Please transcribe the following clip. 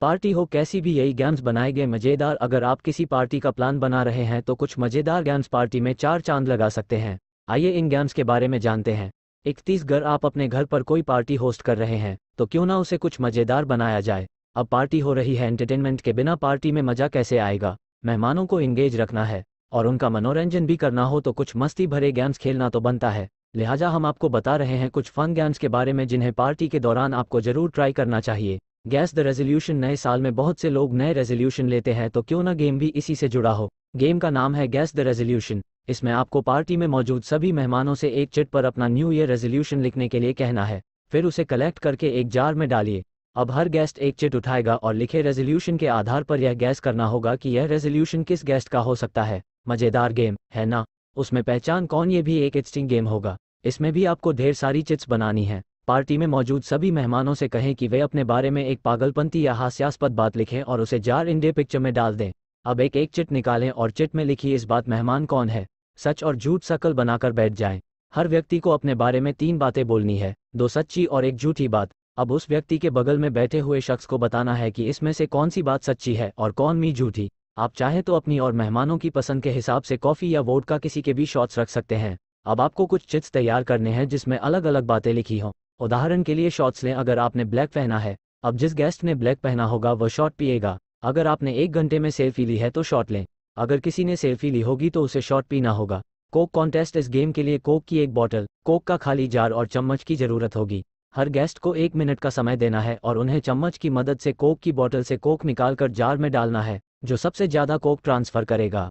party हो कैसी भी यही गेम्स बनाए गए मज़ेदार अगर आप किसी पार्टी का प्लान बना रहे हैं तो कुछ मज़ेदार गेम्स पार्टी में चार चांद लगा सकते हैं आइए इन गेम्स के बारे में जानते हैं इकतीस घर आप अपने घर पर कोई पार्टी होस्ट कर रहे हैं तो क्यों ना उसे कुछ मज़ेदार बनाया जाए अब पार्टी हो रही है एंटरटेनमेंट के बिना पार्टी में मज़ा कैसे आएगा मेहमानों को इंगेज रखना है और उनका मनोरंजन भी करना हो तो कुछ मस्ती भरे गेम्स खेलना तो बनता है लिहाजा हम आपको बता रहे हैं कुछ फन गेम्स के बारे में जिन्हें पार्टी के दौरान आपको जरूर ट्राई करना चाहिए गैस द रेजोल्यूशन नए साल में बहुत से लोग नए रेजोल्यूशन लेते हैं तो क्यों ना गेम भी इसी से जुड़ा हो गेम का नाम है गैस द रेजोल्यूशन इसमें आपको पार्टी में मौजूद सभी मेहमानों से एक चिट पर अपना न्यू ईयर रेजोल्यूशन लिखने के लिए कहना है फिर उसे कलेक्ट करके एक जार में डालिए अब हर गेस्ट एक चिट उठाएगा और लिखे रेजोल्यूशन के आधार पर यह गैस करना होगा कि यह रेजोल्यूशन किस गेस्ट का हो सकता है मजेदार गेम है ना उसमें पहचान कौन ये भी एक इंटरेस्टिंग गेम होगा इसमें भी आपको ढेर सारी चिट्स बनानी है पार्टी में मौजूद सभी मेहमानों से कहें कि वे अपने बारे में एक पागलपंती या हास्यास्पद बात लिखें और उसे जार इंडिया पिक्चर में डाल दें अब एक एक चिट निकालें और चिट में लिखी इस बात मेहमान कौन है सच और झूठ सकल बनाकर बैठ जाएं हर व्यक्ति को अपने बारे में तीन बातें बोलनी है दो सच्ची और एक झूठी बात अब उस व्यक्ति के बगल में बैठे हुए शख्स को बताना है कि इसमें से कौन सी बात सच्ची है और कौन मी झूठी आप चाहे तो अपनी और मेहमानों की पसंद के हिसाब से कॉफ़ी या वोट का किसी के भी शॉर्ट्स रख सकते हैं अब आपको कुछ चिट्स तैयार करने हैं जिसमें अलग अलग बातें लिखी हों उदाहरण के लिए शॉर्ट्स लें अगर आपने ब्लैक पहना है अब जिस गेस्ट ने ब्लैक पहना होगा वह शॉर्ट पिएगा अगर आपने एक घंटे में सेल्फी ली है तो शॉर्ट लें अगर किसी ने सेल्फी ली होगी तो उसे शॉर्ट पीना होगा कोक कॉन्टेस्ट इस गेम के लिए कोक की एक बॉटल कोक का खाली जार और चम्मच की जरूरत होगी हर गेस्ट को एक मिनट का समय देना है और उन्हें चम्मच की मदद से कोक की बॉटल से कोक निकालकर जार में डालना है जो सबसे ज्यादा कोक ट्रांसफर करेगा